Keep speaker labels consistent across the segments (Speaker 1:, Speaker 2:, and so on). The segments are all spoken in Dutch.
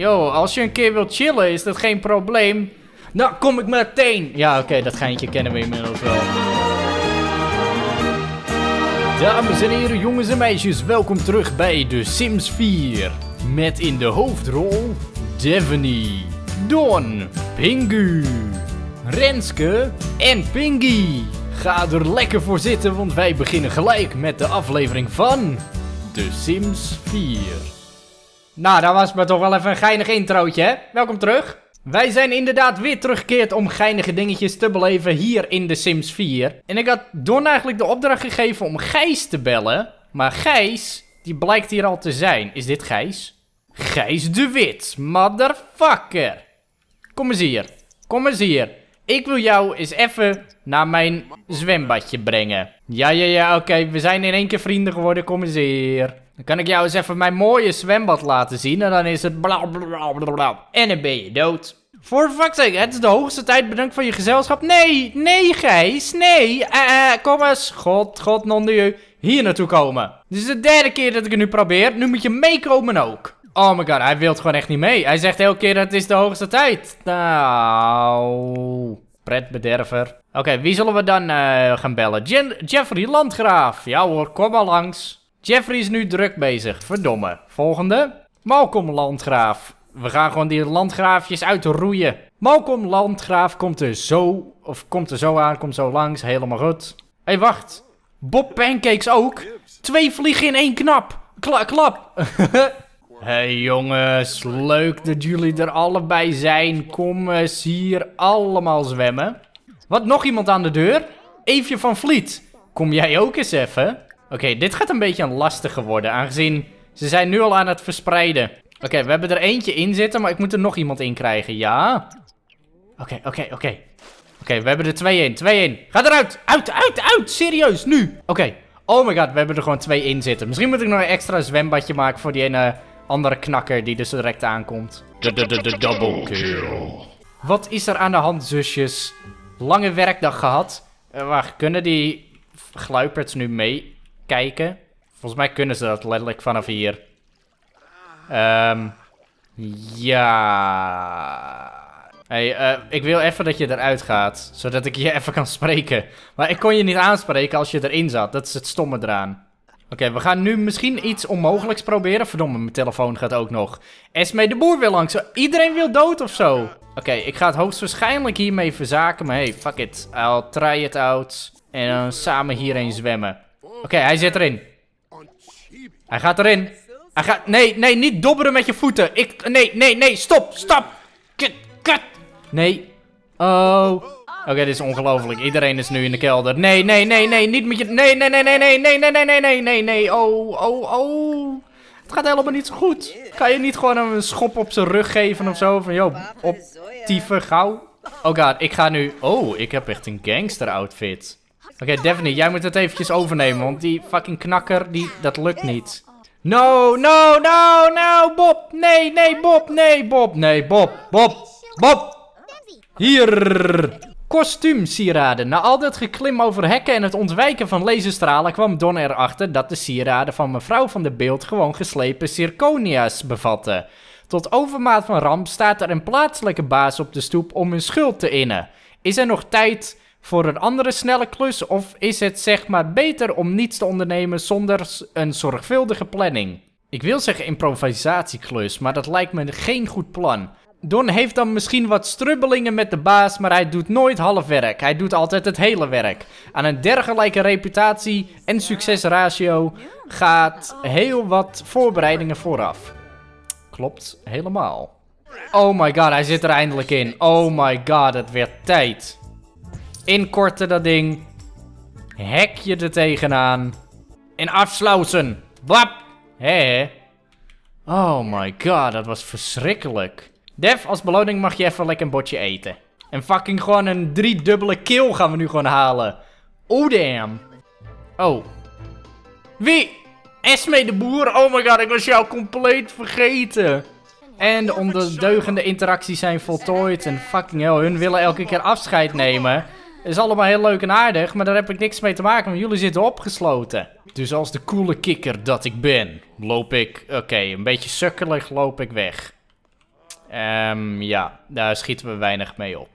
Speaker 1: Yo, als je een keer wilt chillen, is dat geen probleem. Nou, kom ik meteen. Ja, oké, okay, dat geintje kennen we inmiddels wel. Dames en heren, jongens en meisjes, welkom terug bij The Sims 4. Met in de hoofdrol Devony, Don, Pingu, Renske en Pingy. Ga er lekker voor zitten, want wij beginnen gelijk met de aflevering van The Sims 4. Nou, dat was maar toch wel even een geinig introotje, hè? Welkom terug. Wij zijn inderdaad weer teruggekeerd om geinige dingetjes te beleven hier in The Sims 4. En ik had Don eigenlijk de opdracht gegeven om Gijs te bellen. Maar Gijs, die blijkt hier al te zijn. Is dit Gijs? Gijs de Wit, motherfucker. Kom eens hier, kom eens hier. Ik wil jou eens even naar mijn zwembadje brengen. Ja, ja, ja, oké, we zijn in één keer vrienden geworden, kom eens hier kan ik jou eens even mijn mooie zwembad laten zien. En dan is het bla bla bla bla. En dan ben je dood. Voor fuck's sake, het is de hoogste tijd. Bedankt voor je gezelschap. Nee, nee Gijs, nee. Eh, eh, kom eens. God, god, non dieu. Hier naartoe komen. Dit is de derde keer dat ik het nu probeer. Nu moet je meekomen ook. Oh my god, hij wil gewoon echt niet mee. Hij zegt elke keer dat het is de hoogste tijd. Nou, pretbederver. Oké, wie zullen we dan eh, gaan bellen? Jeffrey Landgraaf. Ja hoor, kom maar langs. Jeffrey is nu druk bezig. Verdomme. Volgende. Malcolm Landgraaf. We gaan gewoon die landgraafjes uitroeien. Malcolm Landgraaf komt er zo... Of komt er zo aan, komt zo langs. Helemaal goed. Hé, hey, wacht. Bob Pancakes ook? Twee vliegen in één knap. klap. hey jongens, leuk dat jullie er allebei zijn. Kom eens hier allemaal zwemmen. Wat, nog iemand aan de deur? Eefje van Vliet, kom jij ook eens even? Oké, dit gaat een beetje een lastige worden, aangezien ze zijn nu al aan het verspreiden. Oké, we hebben er eentje in zitten, maar ik moet er nog iemand in krijgen, ja? Oké, oké, oké. Oké, we hebben er twee in, twee in. Ga eruit, uit, uit, uit, serieus, nu. Oké, oh my god, we hebben er gewoon twee in zitten. Misschien moet ik nog een extra zwembadje maken voor die ene andere knakker die dus direct aankomt. De, de, de, de double kill. Wat is er aan de hand, zusjes? Lange werkdag gehad. Eh, wacht, kunnen die gluiperts nu mee? kijken. Volgens mij kunnen ze dat letterlijk vanaf hier. Ehm, ja. hey, eh, ik wil even dat je eruit gaat, zodat ik je even kan spreken. Maar ik kon je niet aanspreken als je erin zat. Dat is het stomme eraan. Oké, we gaan nu misschien iets onmogelijks proberen. Verdomme, mijn telefoon gaat ook nog. Esme de Boer wil langs. Iedereen wil dood of zo. Oké, ik ga het hoogstwaarschijnlijk hiermee verzaken. Maar hey, fuck it. I'll try it out. En dan samen hierheen zwemmen. Oké, hij zit erin. Hij gaat erin. Hij gaat... Nee, nee, niet dobberen met je voeten. Ik... Nee, nee, nee. Stop, stop. Kut, kut. Nee. Oh. Oké, dit is ongelooflijk. Iedereen is nu in de kelder. Nee, nee, nee, nee. Niet met je... Nee, nee, nee, nee, nee, nee, nee, nee, nee, nee, nee, nee. Oh, oh, oh. Het gaat helemaal niet zo goed. Kan je niet gewoon een schop op zijn rug geven of zo? Van, joh, op... Tieven, gauw. Oh god, ik ga nu... Oh, ik heb echt een gangster outfit. Oké, okay, Daphne, jij moet het eventjes overnemen, want die fucking knakker, die, dat lukt niet. No, no, no, no, Bob. Nee, nee, Bob, nee, Bob, nee, Bob, Bob, Bob. Hier. Kostuumsieraden. Na al dat geklim over hekken en het ontwijken van laserstralen kwam Don erachter dat de sieraden van mevrouw van de Beeld gewoon geslepen zirconia's bevatten. Tot overmaat van ramp staat er een plaatselijke baas op de stoep om hun schuld te innen. Is er nog tijd voor een andere snelle klus? Of is het zeg maar beter om niets te ondernemen zonder een zorgvuldige planning? Ik wil zeggen improvisatieklus, maar dat lijkt me geen goed plan. Don heeft dan misschien wat strubbelingen met de baas, maar hij doet nooit half werk. Hij doet altijd het hele werk. Aan een dergelijke reputatie en succesratio gaat heel wat voorbereidingen vooraf. Klopt helemaal. Oh my god, hij zit er eindelijk in. Oh my god, het werd tijd. Inkorten dat ding. Hek je er tegenaan. En afsluiten. Wap. Hé. Oh my god, dat was verschrikkelijk. Dev, als beloning mag je even lekker een botje eten. En fucking gewoon een driedubbele kill gaan we nu gewoon halen. Oh damn. Oh. Wie? Esme de Boer? Oh my god, ik was jou compleet vergeten. En de ondeugende interacties zijn voltooid. En fucking hell, hun willen elke keer afscheid nemen is allemaal heel leuk en aardig, maar daar heb ik niks mee te maken, want jullie zitten opgesloten. Dus als de coole kikker dat ik ben, loop ik, oké, een beetje sukkelig loop ik weg. Ehm ja, daar schieten we weinig mee op.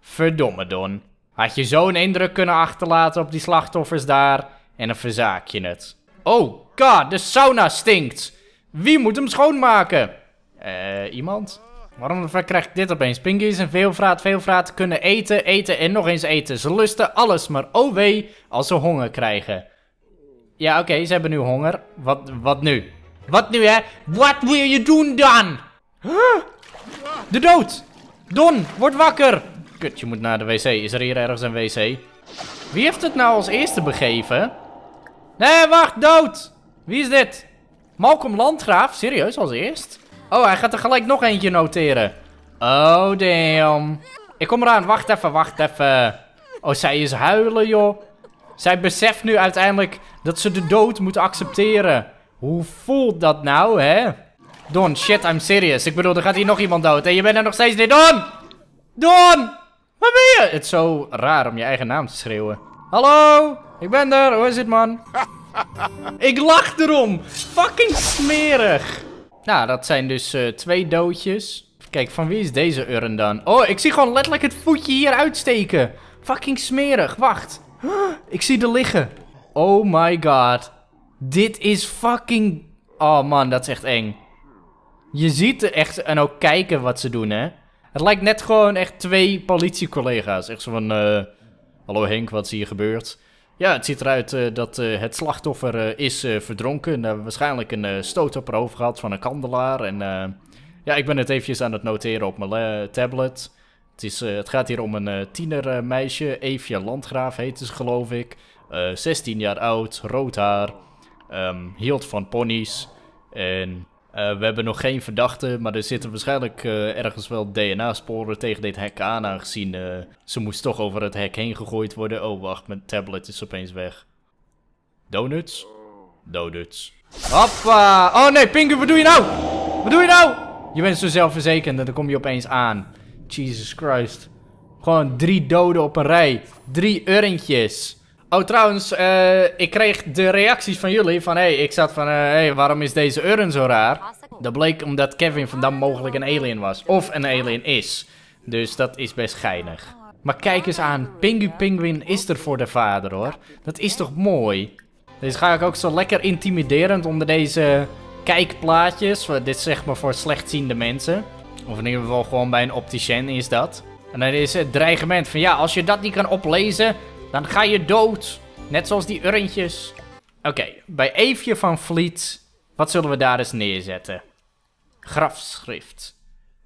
Speaker 1: Verdomme Don. Had je zo'n indruk kunnen achterlaten op die slachtoffers daar en dan verzaak je het. Oh god, de sauna stinkt. Wie moet hem schoonmaken? Eh, iemand? Waarom krijg ik dit opeens? Pinkies en veelvraat, veelvraat kunnen eten, eten en nog eens eten. Ze lusten alles, maar oh wee als ze honger krijgen. Ja, oké, ze hebben nu honger. Wat, wat nu? Wat nu, hè? Wat wil je doen dan? De dood! Don, word wakker! Kut, je moet naar de wc. Is er hier ergens een wc? Wie heeft het nou als eerste begeven? Nee, wacht, dood! Wie is dit? Malcolm Landgraaf? Serieus, als eerst? Oh, hij gaat er gelijk nog eentje noteren. Oh, damn. Ik kom eraan. Wacht even, wacht even. Oh, zij is huilen, joh. Zij beseft nu uiteindelijk dat ze de dood moet accepteren. Hoe voelt dat nou, hè? Don, shit, I'm serious. Ik bedoel, er gaat hier nog iemand dood. En je bent er nog steeds niet. Don! Don! Waar ben je? Het is zo raar om je eigen naam te schreeuwen. Hallo? Ik ben er. Hoe is het, man? ik lach erom. Fucking smerig. Nou, dat zijn dus eh, twee doodjes. Kijk, van wie is deze urn dan? Oh, ik zie gewoon letterlijk het voetje hier uitsteken. Fucking smerig, wacht. Ik zie er liggen. Oh my god. Dit is fucking... Oh man, dat is echt eng. Je ziet er echt... En ook kijken wat ze doen, hè. Het lijkt net gewoon echt twee politiecollega's. Echt zo van... Uh... Hallo Henk, wat is hier gebeurd? Ja, het ziet eruit eh, dat eh, het slachtoffer eh, is verdronken. Daar nou, waarschijnlijk een stoot op haar hoofd gehad van een kandelaar. En ja, ik ben het eventjes aan het noteren op mijn tablet. Het, is, het gaat hier om een tienermeisje. Evia Landgraaf heet ze, geloof ik. 16 jaar oud, rood haar. Ehm, hield van ponies. En eh, we hebben nog geen verdachten, maar er zitten waarschijnlijk eh, ergens wel DNA-sporen tegen dit hek aan, aangezien eh, ze moest toch over het hek heen gegooid worden. Oh, wacht, mijn tablet is opeens weg. Donuts? Donuts. Hoppa! Oh nee, Pingu, wat doe je nou? Wat doe je nou? Je bent zo zelfverzekerd en dan kom je opeens aan. Jesus Christ. Gewoon drie doden op een rij. Drie urntjes. Oh, trouwens, eh, ik kreeg de reacties van jullie van... Hé, hey, ik zat van... Hé, eh, hey, waarom is deze urn zo raar? Dat bleek omdat Kevin van Dam mogelijk een alien was. Of een alien is. Dus dat is best geinig. Maar kijk eens aan, Pingu Penguin is er voor de vader hoor. Dat is toch mooi? Deze ga ik ook zo lekker intimiderend onder deze kijkplaatjes. Dit zeg maar voor slechtziende mensen. Of in ieder geval gewoon bij een opticien is dat. En dan is het dreigement van ja, als je dat niet kan oplezen, dan ga je dood. Net zoals die urntjes. Oké, bij Eefje van Vliet. Wat zullen we daar eens neerzetten? Grafschrift.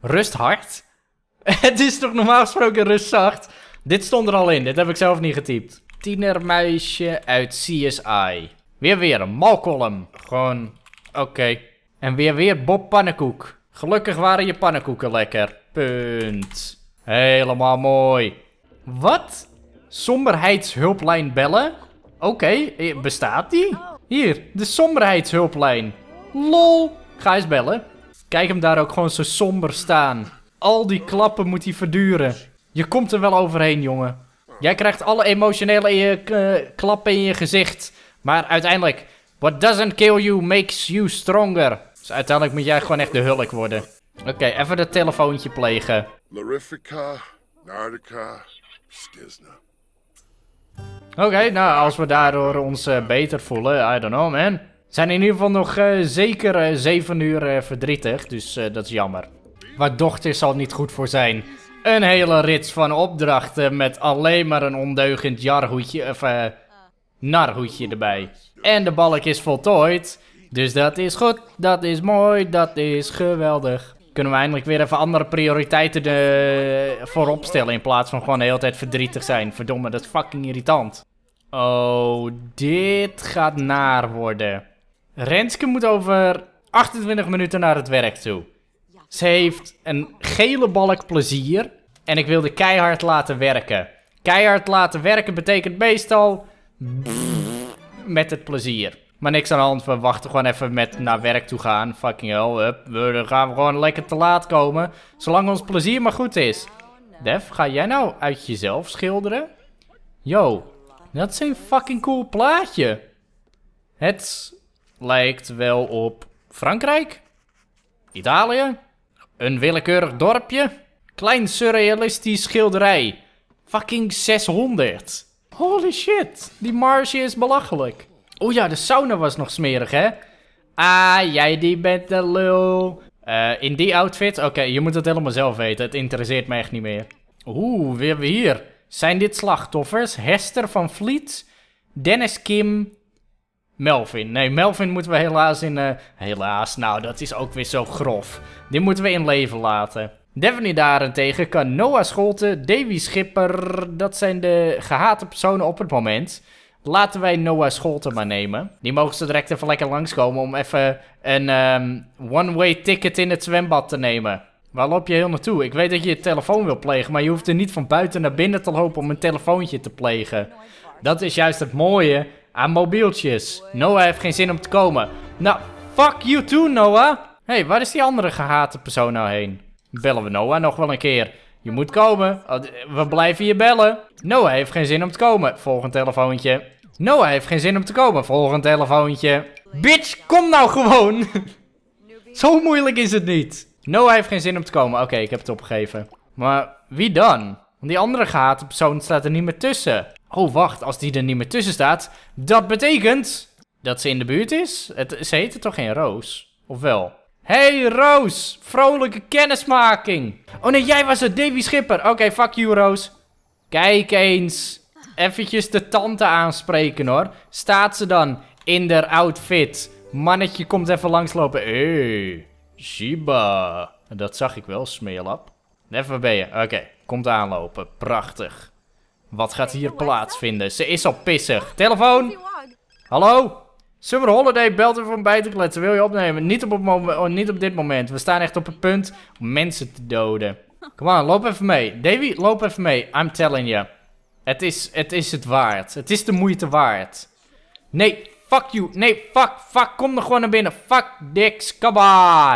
Speaker 1: Rust hard. Het is toch normaal gesproken rust zacht. Dit stond er al in. Dit heb ik zelf niet getypt. Tienermeisje uit CSI. Weer weer een malcolm. Gewoon, oké. En weer weer Bob Pannenkoek. Gelukkig waren je pannenkoeken lekker. Punt. Helemaal mooi. Wat? Somberheidshulplijn bellen? Oké, eh, bestaat die? Hier, de somberheidshulplijn. Lol, ga eens bellen. Kijk hem daar ook gewoon zo somber staan. Al die klappen moet hij verduren. Je komt er wel overheen, jongen. Jij krijgt alle emotionele eh, eh, klappen in je gezicht. Maar uiteindelijk, what doesn't kill you makes you stronger. Dus uiteindelijk moet jij gewoon echt de hulk worden. Oké, even dat telefoontje plegen. Larifica, Nardica, Skizna. Oké, nou, als we daardoor ons eh, beter voelen, I don't know, man. Zijn in ieder geval nog eh, zeker 7 eh, uur verdrietig, dus dat is jammer. Waar dochter zal niet goed voor zijn. Een hele rits van opdrachten met alleen maar een ondeugend jarhoedje, of narhoedje erbij. En de balk is voltooid, dus dat is goed, dat is mooi, dat is geweldig kunnen we eindelijk weer even andere prioriteiten de, eh, voorop stellen. In plaats van gewoon de hele tijd verdrietig zijn. Verdomme, dat is fucking irritant. Oh, dit gaat naar worden. Renske moet over 28 minuten naar het werk toe. Ze heeft een gele balk plezier. En ik wilde keihard laten werken. Keihard laten werken betekent meestal... met het plezier. Maar niks aan de hand, we wachten gewoon even met naar werk toe gaan. Fucking hell, Hup. we gaan gewoon lekker te laat komen. Zolang ons plezier maar goed is. Def, ga jij nou uit jezelf schilderen? Yo, dat is een fucking cool plaatje. Het lijkt wel op Frankrijk, Italië, een willekeurig dorpje, klein surrealistisch schilderij. Fucking 600. Holy shit, die marge is belachelijk. Oh ja, de sauna was nog smerig, hè? Ah, jij die bent de lul. Eh, in die outfit? Oké, je moet het helemaal zelf weten. Het interesseert mij echt niet meer. Oeh, weer we hier. Zijn dit slachtoffers? Hester van Vliet, Dennis Kim, Melvin. Nee, Melvin moeten we helaas in... Eh, helaas, nou dat is ook weer zo grof. Die moeten we in leven laten. Daphne daarentegen kan Noah Scholten, Davy Schipper, dat zijn de gehate personen op het moment. Laten wij Noah Scholten maar nemen. Die mogen ze direct even lekker langskomen om even een ehm, one-way ticket in het zwembad te nemen. Waar loop je heel naartoe? Ik weet dat je je telefoon wil plegen, maar je hoeft er niet van buiten naar binnen te lopen om een telefoontje te plegen. Dat is juist het mooie aan mobieltjes. Noah heeft geen zin om te komen. Nou, fuck you too, Noah. Hé, hey, waar is die andere gehate persoon nou heen? Bellen we Noah nog wel een keer. Je moet komen. Oh, we blijven je bellen. Noah heeft geen zin om te komen. Volgend telefoontje. Noah heeft geen zin om te komen. Volgend telefoontje. Bitch, kom nou gewoon. Zo moeilijk is het niet. Noah heeft geen zin om te komen. Oké, ik heb het opgegeven. Maar wie dan? Want die andere gehate persoon staat er niet meer tussen. Oh, wacht. Als die er niet meer tussen staat, dat betekent dat ze in de buurt is. Het, ze heette toch geen Roos? Of wel? Hey Roos, vrolijke kennismaking. Oh nee, jij was het, Davy Schipper. Oké, fuck you Roos. Kijk eens eventjes de tante aanspreken hoor. Staat ze dan in haar outfit? Mannetje komt even langslopen. Hé, hey, Shiba. Dat zag ik wel, smeerlap. Even ben je. Oké, komt aanlopen. Prachtig. Wat gaat hier plaatsvinden? Ze is al pissig. Telefoon! Hallo? Summer Holiday belt er van bij te kletsen. Wil je opnemen? Niet op, oh, niet op dit moment. We staan echt op het punt om mensen te doden. Kom aan, loop even mee. Davy, loop even mee. I'm telling you. Het is, het is het waard. Het is de moeite waard. Nee, fuck you. Nee, fuck, fuck. Kom er gewoon naar binnen. Fuck dicks. Come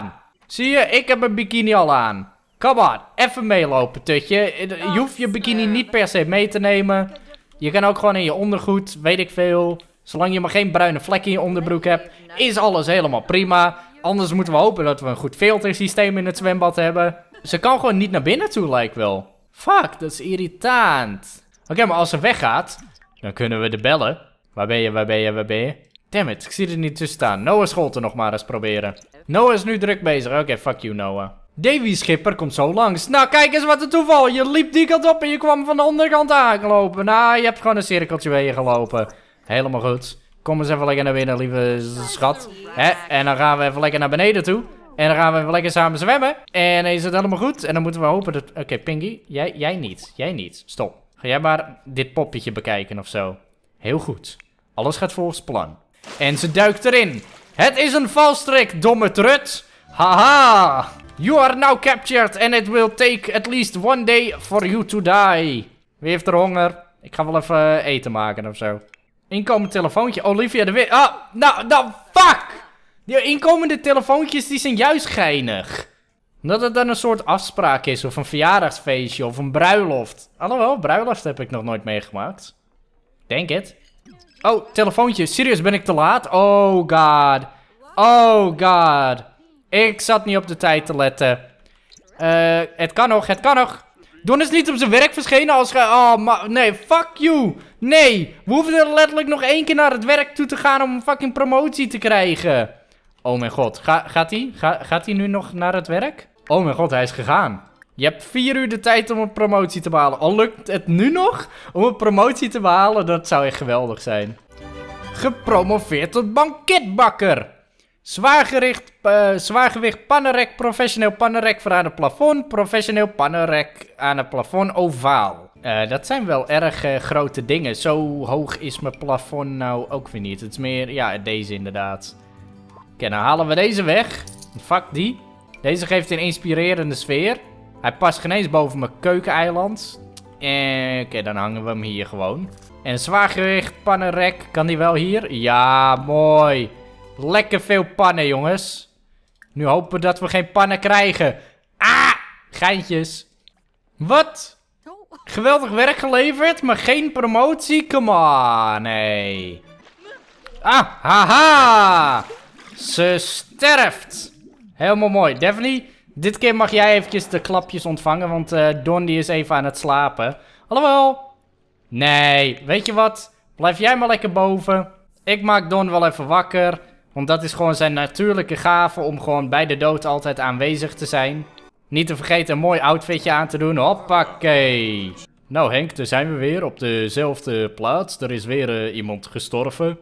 Speaker 1: on. Zie je, ik heb mijn bikini al aan. Come on. Even meelopen, tutje. Je hoeft je bikini niet eh, per se mee te nemen. Je kan ook gewoon in je ondergoed, weet ik veel. Zolang je maar geen bruine vlek in je onderbroek hebt, is alles helemaal prima. Anders moeten we hopen dat we een goed filtersysteem in het zwembad hebben. Ze kan gewoon niet naar binnen toe, lijkt wel. Fuck, dat is irritant. Oké, maar als ze weggaat, dan kunnen we de bellen. Waar ben je, waar ben je, waar ben je? Dammit, ik zie er niet tussen staan. Noah Scholten nog maar eens proberen. Noah is nu druk bezig. Oké, fuck you Noah. Davy Schipper komt zo langs. Nou, kijk eens wat een toeval. Je liep die kant op en je kwam van de onderkant aangelopen. Nou, je hebt gewoon een cirkeltje bij je gelopen. Helemaal goed. Kom eens even lekker naar binnen, lieve schat. Hè? En dan gaan we even lekker naar beneden toe. En dan gaan we even lekker samen zwemmen. En dan is het helemaal goed. En dan moeten we hopen dat... Oké, Pingy, jij, jij niet. Jij niet. Stop. Ga jij maar dit poppetje bekijken of zo. Heel goed. Alles gaat volgens plan. En ze duikt erin. Het is een valstrik, domme trut. Haha. You are now captured and it will take at least one day for you to die. Wie heeft er honger? Ik ga wel even eh, eten maken of zo. Inkomend telefoontje. Olivia de Wit. Ah, nou, nou, fuck! Die inkomende telefoontjes die zijn juist geinig. Dat het dan een soort afspraak is, of een verjaardagsfeestje, of een bruiloft. Alhoewel, bruiloft heb ik nog nooit meegemaakt. Denk het. Oh, telefoontje. Serieus, ben ik te laat? Oh god. Oh god. Ik zat niet op de tijd te letten. Eh, het kan nog, het kan nog. Don is niet op zijn werk verschenen als... Oh, maar... Nee, fuck you. Nee, we hoeven er letterlijk nog één keer naar het werk toe te gaan om een fucking promotie te krijgen. Oh mijn god, Ga, gaat hij gaat hij nu nog naar het werk? Oh mijn god, hij is gegaan. Je hebt vier uur de tijd om een promotie te behalen. Al lukt het nu nog om een promotie te behalen, dat zou echt geweldig zijn. Gepromoveerd tot banketbakker. Eh, zwaargewicht pannenrek, professioneel pannenrek voor aan het plafond. Professioneel pannenrek aan het plafond ovaal. Eh, dat zijn wel erg eh, grote dingen. Zo hoog is mijn plafond nou ook weer niet. Het is meer, ja, deze inderdaad. Oké, dan nou halen we deze weg. Fuck die. Deze geeft een inspirerende sfeer. Hij past geen boven mijn keukeneiland. En eh, oké, dan hangen we hem hier gewoon. En zwaargewicht, pannenrek. Kan die wel hier? Ja, mooi. Lekker veel pannen, jongens. Nu hopen dat we geen pannen krijgen. Ah, geintjes. Wat? Oh. Geweldig werk geleverd, maar geen promotie? Come on, nee. Ah, haha. Ze sterft. Helemaal mooi. Daphne, dit keer mag jij eventjes de klapjes ontvangen, want uh, eh, Don is even aan het slapen. Alhoewel. Nee, weet je wat? Blijf jij maar lekker boven. Ik maak Don wel even wakker. Want dat is gewoon zijn natuurlijke gave om gewoon bij de dood altijd aanwezig te zijn. Niet te vergeten een mooi outfitje aan te doen. Hoppakee. Nou Henk, daar zijn we weer op dezelfde plaats. Er is weer eh, iemand gestorven.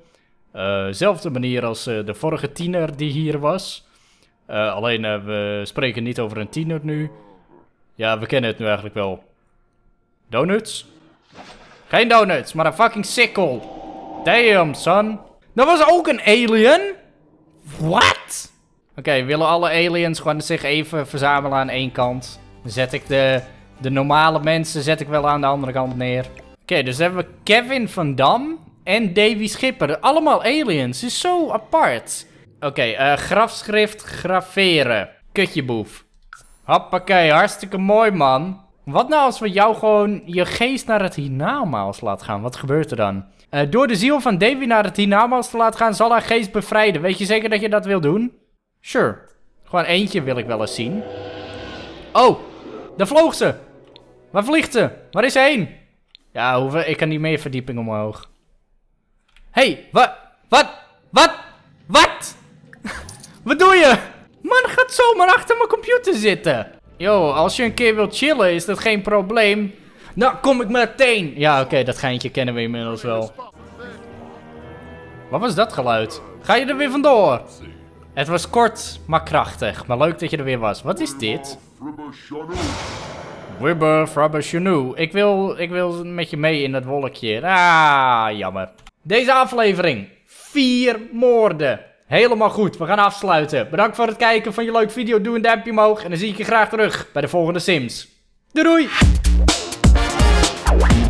Speaker 1: Uh, zelfde manier als de vorige tiener die hier was. Eh, alleen, eh, we spreken niet over een tienut nu. Ja, we kennen het nu eigenlijk wel. Donuts? Geen donuts, maar een fucking sikkel. Damn, son. Dat was ook een alien? What? Oké, willen alle aliens gewoon zich even verzamelen aan één kant? Dan zet ik de, de normale mensen zet ik wel aan de andere kant neer. Oké, dus hebben we Kevin van Dam en Davy Schipper. Allemaal aliens. Is zo apart. Oké, okay, eh, grafschrift graveren. Kutjeboef. Hoppakee, hartstikke mooi man. Wat nou als we jou gewoon je geest naar het hiernamaals laten gaan? Wat gebeurt er dan? Eh, door de ziel van Davy naar het hiernamaals te laten gaan, zal haar geest bevrijden. Weet je zeker dat je dat wil doen? Sure. Gewoon eentje wil ik wel eens zien. Oh, daar vloog ze. Waar vliegt ze? Waar is ze heen? Ja, hoeveel? ik kan niet meer verdieping omhoog. hey, wat? Wat? Wat? Wat? Wat doe je? Man gaat zomaar achter mijn computer zitten. Yo, als je een keer wilt chillen is dat geen probleem. Nou, kom ik meteen. Ja, oké, okay, dat geintje kennen we inmiddels wel. Wat was dat geluid? Ga je er weer vandoor? Het was kort, maar krachtig. Maar leuk dat je er weer was. Wat is dit? Wibber Frabashanu. Ik wil, ik wil met je mee in dat wolkje. Ah, jammer. Deze aflevering. Vier moorden. Helemaal goed, we gaan afsluiten. Bedankt voor het kijken. van je leuke video? Doe een duimpje omhoog. En dan zie ik je graag terug bij de volgende Sims. Doei doei!